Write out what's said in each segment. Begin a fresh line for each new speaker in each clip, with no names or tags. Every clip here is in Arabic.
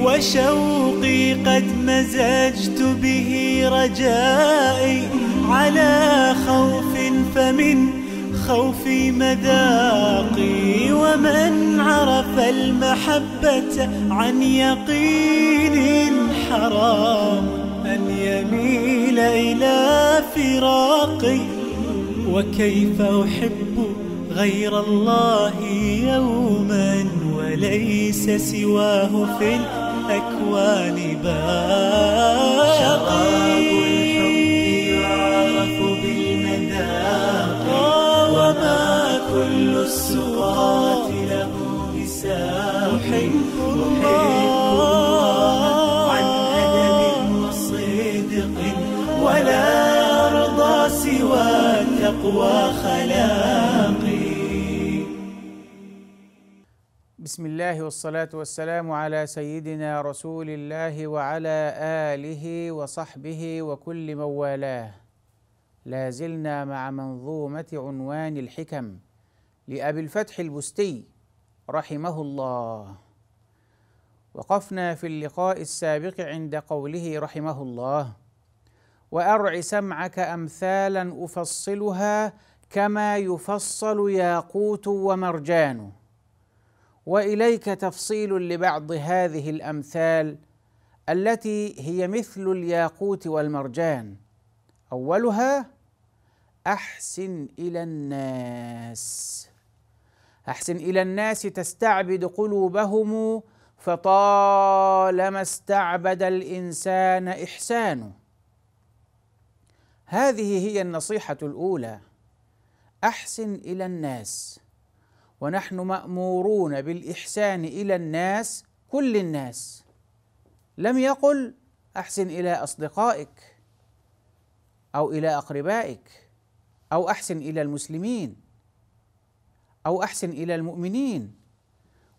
وشوقي قد مزجت به رجائي على خوف فمن خوفي مذاقي ومن عرف المحبة عن يقين حرام أن يميل إلى فراقي وكيف أحب غير الله يوما وليس سواه في الأرض الأكوان باقي شراب الحب يعرف بالمذاق وما كل السوقات له بساق محب الله عن أدب وصدق ولا أرضى سوى تقوى
خلاق بسم الله والصلاة والسلام على سيدنا رسول الله وعلى آله وصحبه وكل من والاه لا زلنا مع منظومة عنوان الحكم لأبي الفتح البستي رحمه الله وقفنا في اللقاء السابق عند قوله رحمه الله وأرع سمعك أمثالا أفصلها كما يفصل ياقوت ومرجانه واليك تفصيل لبعض هذه الامثال التي هي مثل الياقوت والمرجان اولها احسن الى الناس احسن الى الناس تستعبد قلوبهم فطالما استعبد الانسان احسانه هذه هي النصيحه الاولى احسن الى الناس ونحن مامورون بالاحسان الى الناس كل الناس لم يقل احسن الى اصدقائك او الى اقربائك او احسن الى المسلمين او احسن الى المؤمنين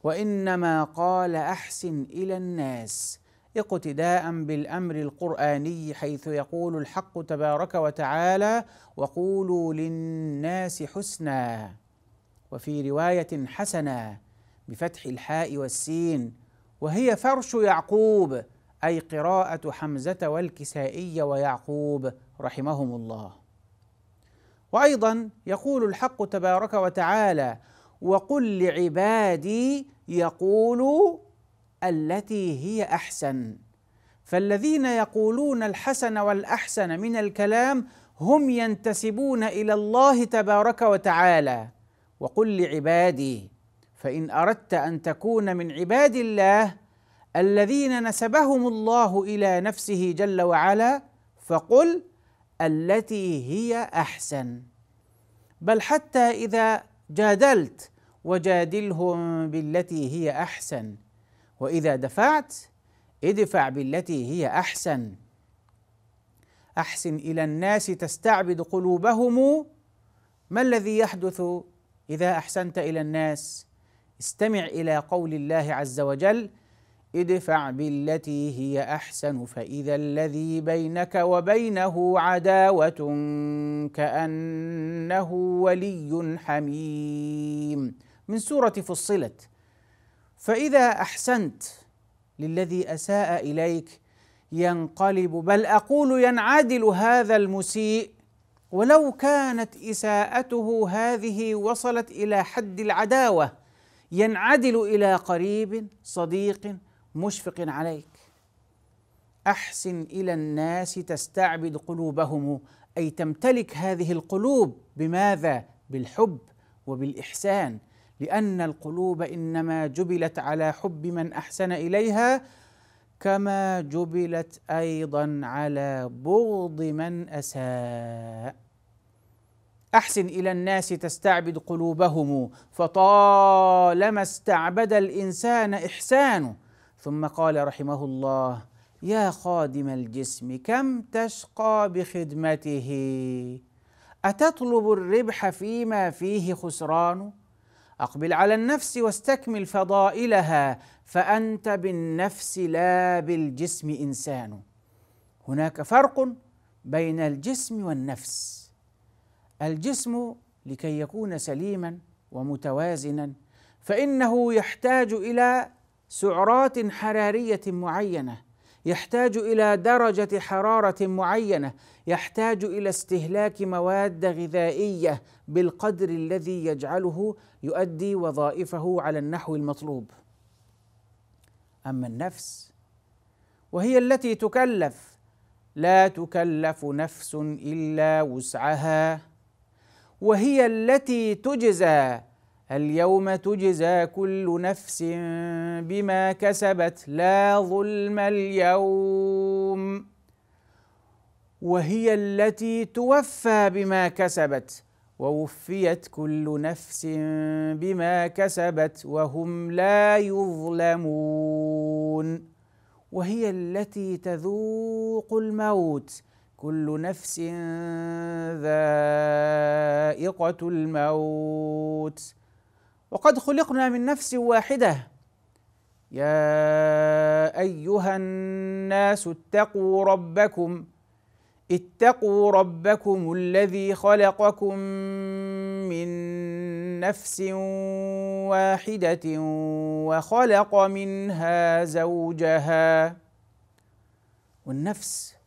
وانما قال احسن الى الناس اقتداء بالامر القراني حيث يقول الحق تبارك وتعالى وقولوا للناس حسنا وفي رواية حسنة بفتح الحاء والسين وهي فرش يعقوب أي قراءة حمزة والكسائي ويعقوب رحمهم الله وأيضا يقول الحق تبارك وتعالى وقل لعبادي يقولوا التي هي أحسن فالذين يقولون الحسن والأحسن من الكلام هم ينتسبون إلى الله تبارك وتعالى وقل لعبادي فان اردت ان تكون من عباد الله الذين نسبهم الله الى نفسه جل وعلا فقل التي هي احسن بل حتى اذا جادلت وجادلهم بالتي هي احسن واذا دفعت ادفع بالتي هي احسن احسن الى الناس تستعبد قلوبهم ما الذي يحدث اذا احسنت الى الناس استمع الى قول الله عز وجل ادفع بالتي هي احسن فاذا الذي بينك وبينه عداوه كانه ولي حميم من سوره فصلت فاذا احسنت للذي اساء اليك ينقلب بل اقول ينعدل هذا المسيء ولو كانت اساءته هذه وصلت الى حد العداوه ينعدل الى قريب صديق مشفق عليك احسن الى الناس تستعبد قلوبهم اي تمتلك هذه القلوب بماذا بالحب وبالاحسان لان القلوب انما جبلت على حب من احسن اليها كما جبلت ايضا على بغض من اساء احسن الى الناس تستعبد قلوبهم فطالما استعبد الانسان احسانه ثم قال رحمه الله يا خادم الجسم كم تشقى بخدمته اتطلب الربح فيما فيه خسران اقبل على النفس واستكمل فضائلها فانت بالنفس لا بالجسم انسان هناك فرق بين الجسم والنفس الجسم لكي يكون سليما ومتوازنا فانه يحتاج الى سعرات حراريه معينه يحتاج الى درجه حراره معينه يحتاج الى استهلاك مواد غذائيه بالقدر الذي يجعله يؤدي وظائفه على النحو المطلوب اما النفس وهي التي تكلف لا تكلف نفس الا وسعها وهي التي تجزى اليوم تجزى كل نفس بما كسبت لا ظلم اليوم وهي التي توفى بما كسبت ووفيت كل نفس بما كسبت وهم لا يظلمون وهي التي تذوق الموت كل نفس ذائقة الموت وقد خلقنا من نفس واحدة يا أيها الناس اتقوا ربكم اتقوا ربكم الذي خلقكم من نفس واحدة وخلق منها زوجها والنفس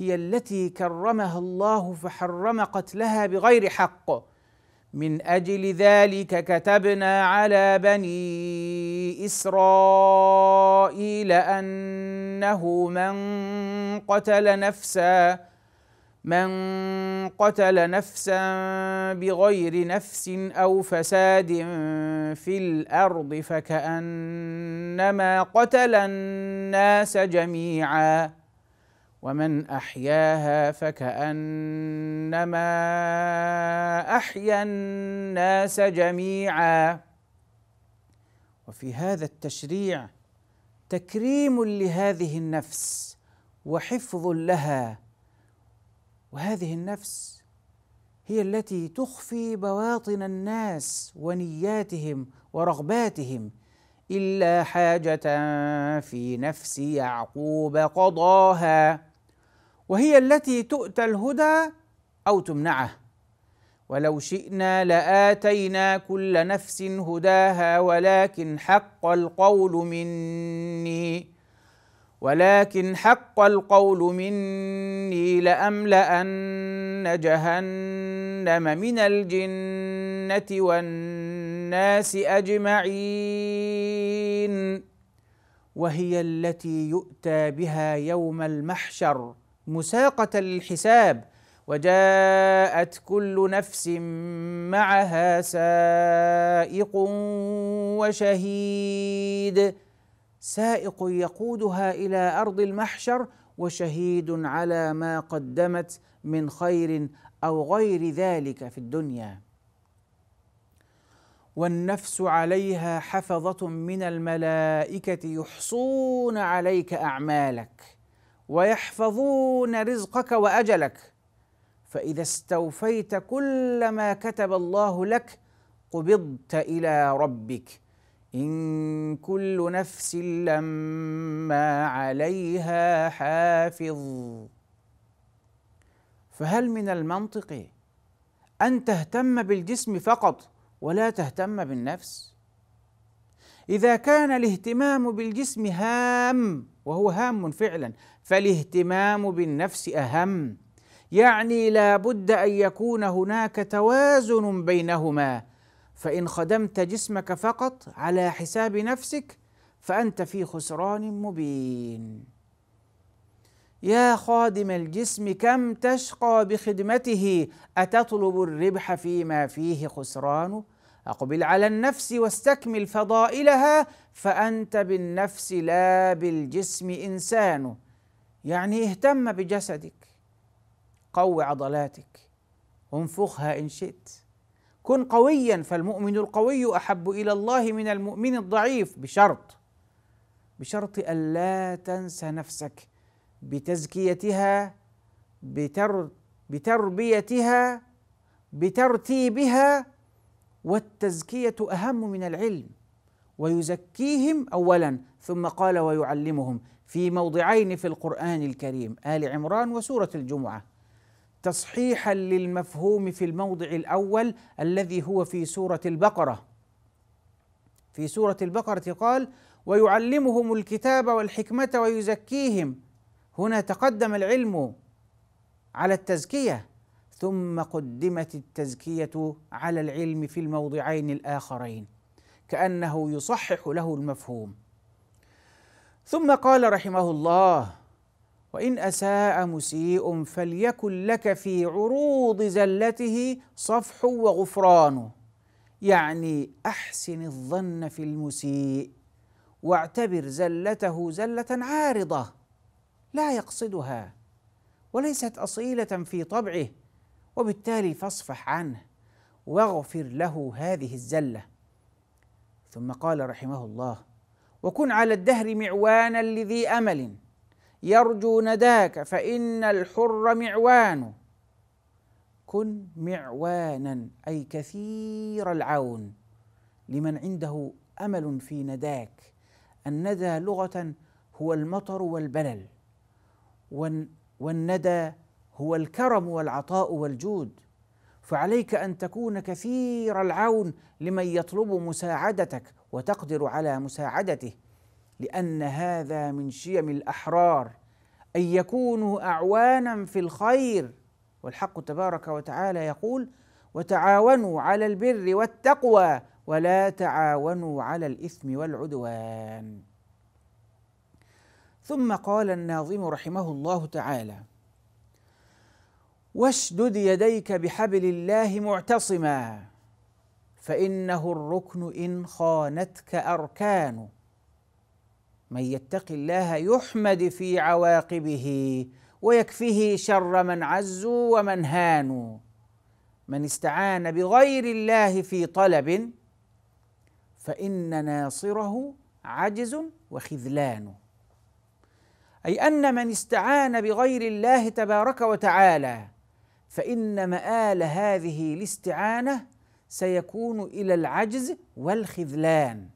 هي التي كرمها الله فحرم قتلها بغير حق من اجل ذلك كتبنا على بني اسرائيل انه من قتل نفسا من قتل نفسا بغير نفس او فساد في الارض فكانما قتل الناس جميعا ومن احياها فكانما احيا الناس جميعا وفي هذا التشريع تكريم لهذه النفس وحفظ لها وهذه النفس هي التي تخفي بواطن الناس ونياتهم ورغباتهم الا حاجه في نفس يعقوب قضاها وهي التي تؤتى الهدى او تمنعه ولو شئنا لاتينا كل نفس هداها ولكن حق القول مني ولكن حق القول مني لأملأن جهنم من الجنة والناس أجمعين وهي التي يؤتى بها يوم المحشر مساقة للحساب وجاءت كل نفس معها سائق وشهيد سائق يقودها الى ارض المحشر وشهيد على ما قدمت من خير او غير ذلك في الدنيا والنفس عليها حفظه من الملائكه يحصون عليك اعمالك ويحفظون رزقك واجلك فاذا استوفيت كل ما كتب الله لك قبضت الى ربك ان كل نفس لما عليها حافظ فهل من المنطق ان تهتم بالجسم فقط ولا تهتم بالنفس اذا كان الاهتمام بالجسم هام وهو هام فعلا فالاهتمام بالنفس اهم يعني لا بد ان يكون هناك توازن بينهما فان خدمت جسمك فقط على حساب نفسك فانت في خسران مبين يا خادم الجسم كم تشقى بخدمته اتطلب الربح فيما فيه خسران أقبل على النفس واستكمل فضائلها فأنت بالنفس لا بالجسم إنسان يعني اهتم بجسدك قو عضلاتك انفخها إن شئت كن قويا فالمؤمن القوي أحب إلى الله من المؤمن الضعيف بشرط بشرط ألا تنسى نفسك بتزكيتها بتر بتربيتها بترتيبها والتزكيه اهم من العلم ويزكيهم اولا ثم قال ويعلمهم في موضعين في القران الكريم ال عمران وسوره الجمعه تصحيحا للمفهوم في الموضع الاول الذي هو في سوره البقره في سوره البقره قال ويعلمهم الكتاب والحكمه ويزكيهم هنا تقدم العلم على التزكيه ثم قدمت التزكيه على العلم في الموضعين الاخرين كانه يصحح له المفهوم ثم قال رحمه الله وان اساء مسيء فليكن لك في عروض زلته صفح وغفران يعني احسن الظن في المسيء واعتبر زلته زله عارضه لا يقصدها وليست اصيله في طبعه وبالتالي فاصفح عنه واغفر له هذه الزله ثم قال رحمه الله وكن على الدهر معوانا لذي امل يرجو نداك فان الحر معوان كن معوانا اي كثير العون لمن عنده امل في نداك الندى لغه هو المطر والبلل والندى هو الكرم والعطاء والجود فعليك ان تكون كثير العون لمن يطلب مساعدتك وتقدر على مساعدته لان هذا من شيم الاحرار ان يكونوا اعوانا في الخير والحق تبارك وتعالى يقول وتعاونوا على البر والتقوى ولا تعاونوا على الاثم والعدوان ثم قال الناظم رحمه الله تعالى واشدد يديك بحبل الله معتصما فانه الركن ان خانتك اركانه من يتق الله يحمد في عواقبه ويكفيه شر من عزوا ومن هانوا من استعان بغير الله في طلب فان ناصره عجز وخذلان اي ان من استعان بغير الله تبارك وتعالى فإن مآل هذه الاستعانة سيكون إلى العجز والخذلان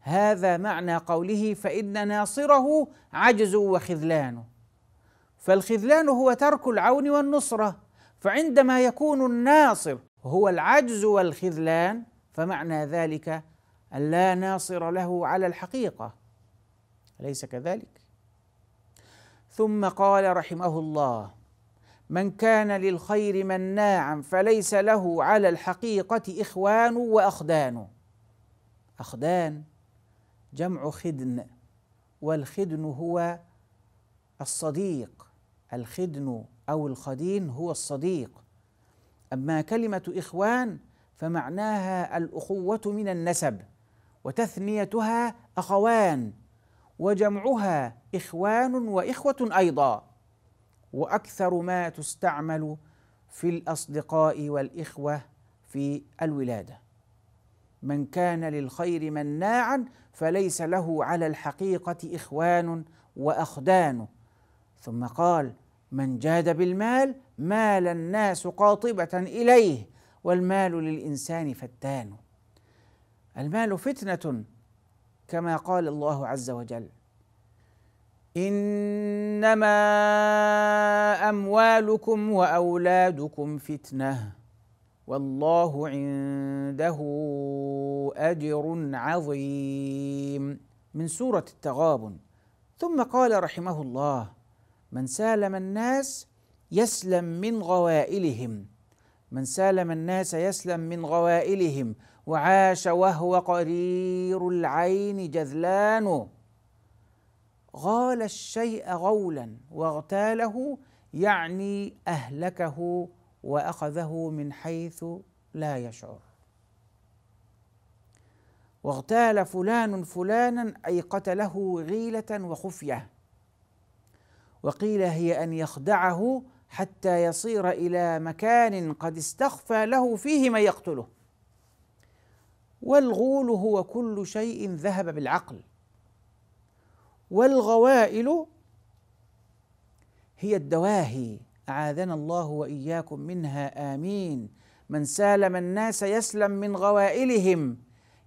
هذا معنى قوله فإن ناصره عجز وخذلان فالخذلان هو ترك العون والنصرة فعندما يكون الناصر هو العجز والخذلان فمعنى ذلك أن لا ناصر له على الحقيقة أليس كذلك؟ ثم قال رحمه الله من كان للخير مناعا فليس له على الحقيقة إخوان وأخدان أخدان جمع خدن والخدن هو الصديق الخدن أو الخدين هو الصديق أما كلمة إخوان فمعناها الأخوة من النسب وتثنيتها أخوان وجمعها إخوان وإخوة أيضا واكثر ما تستعمل في الاصدقاء والاخوه في الولاده من كان للخير مناعا فليس له على الحقيقه اخوان واخدان ثم قال من جاد بالمال مال الناس قاطبه اليه والمال للانسان فتان المال فتنه كما قال الله عز وجل انما اموالكم واولادكم فتنه والله عنده اجر عظيم من سوره التغابن ثم قال رحمه الله من سالم الناس يسلم من غوائلهم من سالم الناس يسلم من غوائلهم وعاش وهو قرير العين جذلان غال الشيء غولا واغتاله يعني اهلكه واخذه من حيث لا يشعر واغتال فلان فلانا اي قتله غيله وخفيه وقيل هي ان يخدعه حتى يصير الى مكان قد استخفى له فيه من يقتله والغول هو كل شيء ذهب بالعقل والغوائل هي الدواهي اعاذنا الله واياكم منها امين من سالم الناس يسلم من غوائلهم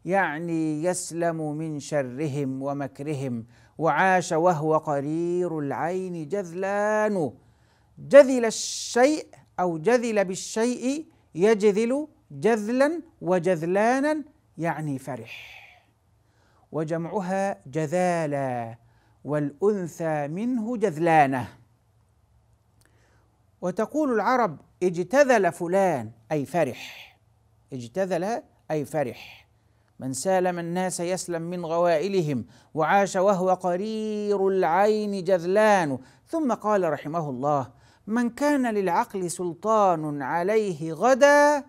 يعني يسلم من شرهم ومكرهم وعاش وهو قرير العين جذلان جذل الشيء او جذل بالشيء يجذل جذلا وجذلانا يعني فرح وجمعها جذالا والأنثى منه جذلانة وتقول العرب اجتذل فلان أي فرح اجتذل أي فرح من سالم الناس يسلم من غوائلهم وعاش وهو قرير العين جذلان ثم قال رحمه الله من كان للعقل سلطان عليه غدا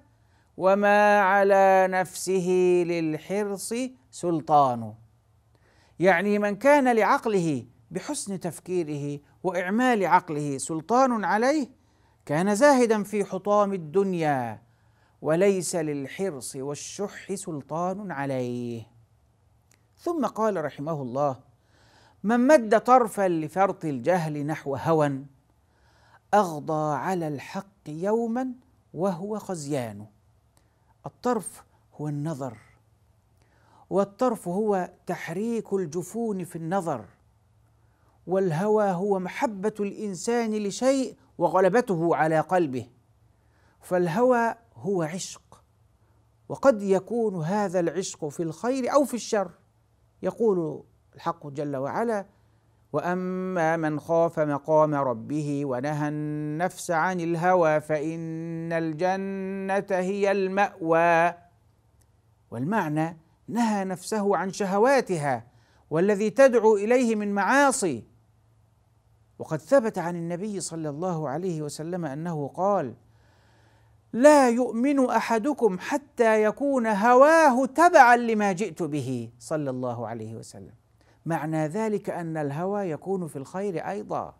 وما على نفسه للحرص سلطان يعني من كان لعقله بحسن تفكيره واعمال عقله سلطان عليه كان زاهدا في حطام الدنيا وليس للحرص والشح سلطان عليه ثم قال رحمه الله من مد طرفا لفرط الجهل نحو هوى اغضى على الحق يوما وهو خزيانه الطرف هو النظر والطرف هو تحريك الجفون في النظر والهوى هو محبه الانسان لشيء وغلبته على قلبه فالهوى هو عشق وقد يكون هذا العشق في الخير او في الشر يقول الحق جل وعلا واما من خاف مقام ربه ونهى النفس عن الهوى فان الجنه هي الماوى والمعنى نهى نفسه عن شهواتها والذي تدعو اليه من معاصي وقد ثبت عن النبي صلى الله عليه وسلم انه قال لا يؤمن احدكم حتى يكون هواه تبعا لما جئت به صلى الله عليه وسلم معنى ذلك ان الهوى يكون في الخير ايضا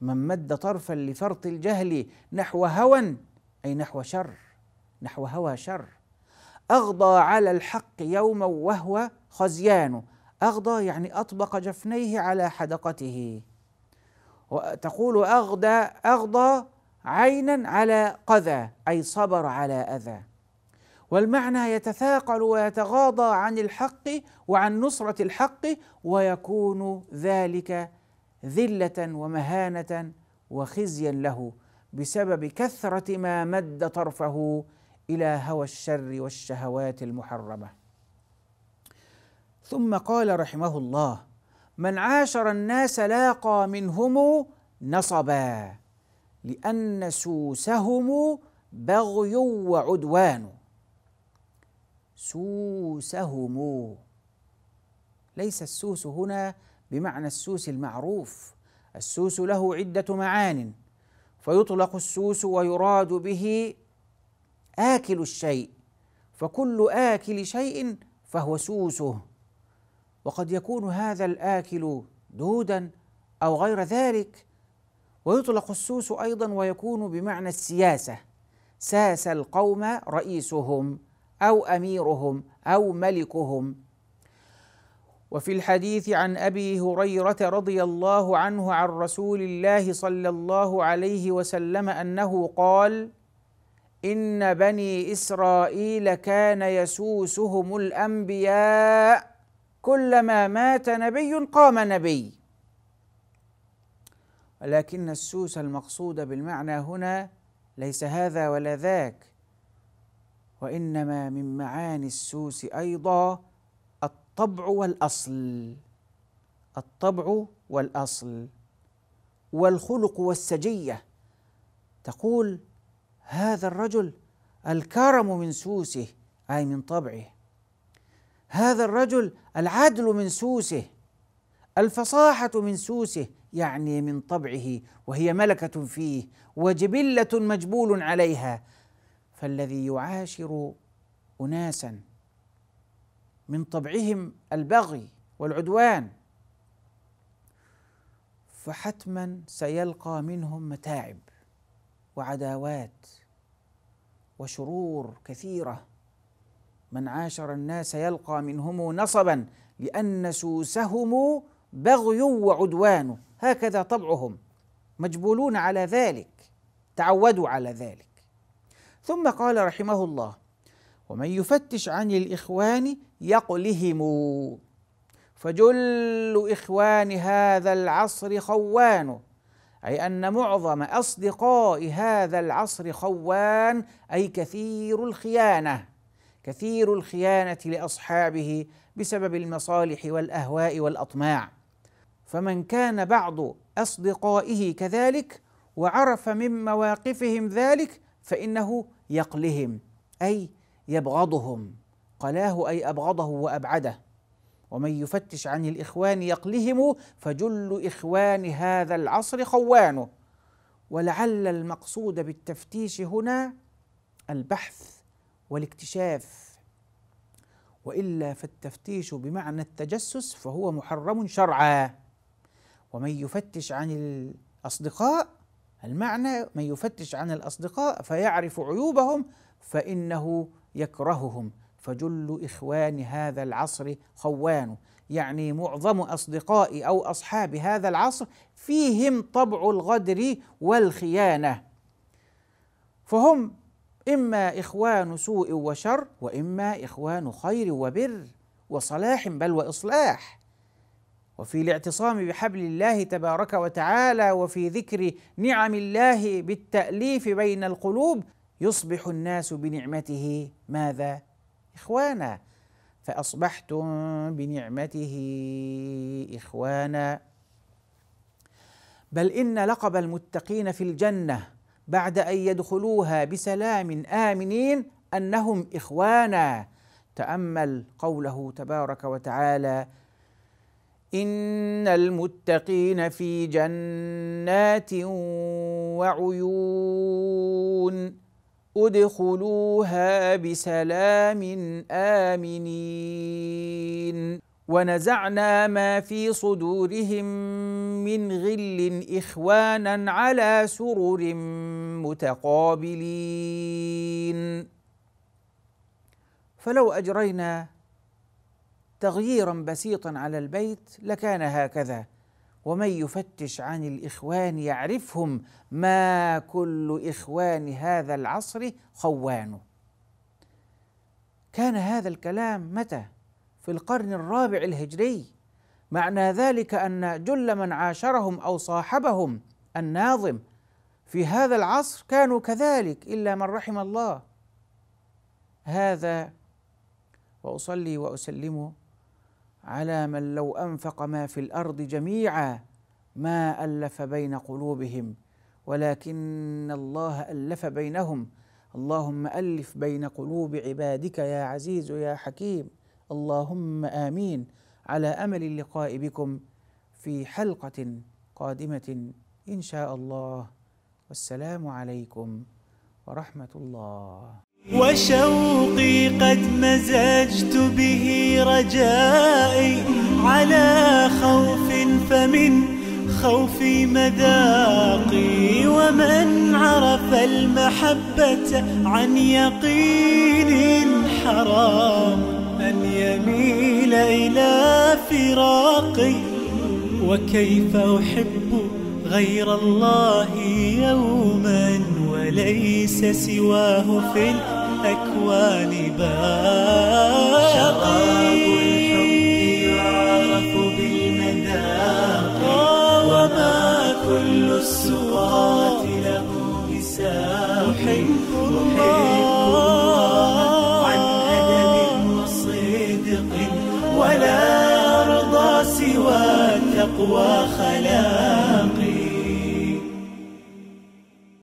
من مد طرفا لفرط الجهل نحو هوى اي نحو شر نحو هوى شر أغضى على الحق يوما وهو خزيانه أغضى يعني أطبق جفنيه على حدقته وتقول أغدى أغضى عينا على قذى أي صبر على أذى والمعنى يتثاقل ويتغاضى عن الحق وعن نصرة الحق ويكون ذلك ذلة ومهانة وخزيا له بسبب كثرة ما مد طرفه الى هوى الشر والشهوات المحرمه ثم قال رحمه الله من عاشر الناس لاقى منهم نصبا لان سوسهم بغي وعدوان سوسهم ليس السوس هنا بمعنى السوس المعروف السوس له عده معان فيطلق السوس ويراد به آكل الشيء فكل آكل شيء فهو سوسه وقد يكون هذا الآكل دودا أو غير ذلك ويطلق السوس أيضا ويكون بمعنى السياسة ساس القوم رئيسهم أو أميرهم أو ملكهم وفي الحديث عن ابي هريره رضي الله عنه عن رسول الله صلى الله عليه وسلم انه قال ان بني اسرائيل كان يسوسهم الانبياء كلما مات نبي قام نبي ولكن السوس المقصود بالمعنى هنا ليس هذا ولا ذاك وانما من معاني السوس ايضا الطبع والاصل الطبع والاصل والخلق والسجيه تقول هذا الرجل الكرم من سوسه اي من طبعه هذا الرجل العدل من سوسه الفصاحه من سوسه يعني من طبعه وهي ملكه فيه وجبله مجبول عليها فالذي يعاشر اناسا من طبعهم البغي والعدوان فحتما سيلقى منهم متاعب وعداوات وشرور كثيره من عاشر الناس يلقى منهم نصبا لان سوسهم بغي وعدوان هكذا طبعهم مجبولون على ذلك تعودوا على ذلك ثم قال رحمه الله ومن يفتش عن الاخوان يقلهم فجل اخوان هذا العصر خوان أي أن معظم أصدقاء هذا العصر خوان أي كثير الخيانة كثير الخيانة لأصحابه بسبب المصالح والأهواء والأطماع فمن كان بعض أصدقائه كذلك وعرف من مواقفهم ذلك فإنه يقلهم أي يبغضهم قلاه أي أبغضه وأبعده ومن يفتش عن الإخوان يقلهم فجل إخوان هذا العصر خوانه ولعل المقصود بالتفتيش هنا البحث والاكتشاف والا فالتفتيش بمعنى التجسس فهو محرم شرعا ومن يفتش عن الاصدقاء المعنى من يفتش عن الاصدقاء فيعرف عيوبهم فانه يكرههم فجل إخوان هذا العصر خوان يعني معظم أصدقاء أو أصحاب هذا العصر فيهم طبع الغدر والخيانة فهم إما إخوان سوء وشر وإما إخوان خير وبر وصلاح بل وإصلاح وفي الاعتصام بحبل الله تبارك وتعالى وفي ذكر نعم الله بالتأليف بين القلوب يصبح الناس بنعمته ماذا إخوانا فأصبحتم بنعمته إخوانا بل إن لقب المتقين في الجنة بعد أن يدخلوها بسلام آمنين أنهم إخوانا تأمل قوله تبارك وتعالى إن المتقين في جنات وعيون ادخلوها بسلام امنين ونزعنا ما في صدورهم من غل اخوانا على سرر متقابلين فلو اجرينا تغييرا بسيطا على البيت لكان هكذا ومن يفتش عن الإخوان يعرفهم ما كل إخوان هذا العصر خوان كان هذا الكلام متى في القرن الرابع الهجري معنى ذلك أن جل من عاشرهم أو صاحبهم الناظم في هذا العصر كانوا كذلك إلا من رحم الله هذا وأصلي وأسلم على من لو انفق ما في الارض جميعا ما الف بين قلوبهم ولكن الله الف بينهم اللهم الف بين قلوب عبادك يا عزيز يا حكيم اللهم امين على امل اللقاء بكم في حلقه قادمه ان شاء الله والسلام عليكم ورحمه الله وشوقي قد مزجت
به رجائي على خوف فمن خوفي مذاقي ومن عرف المحبة عن يقين حرام أن يميل إلى فراقي وكيف أحب غير الله يوما وليس سواه في الأرض الأكوان باقي شراب الحب يعرف بالمذاق وما كل السوات له مساق الله عن أدب وصدق ولا أرضى سوى تقوى خلاق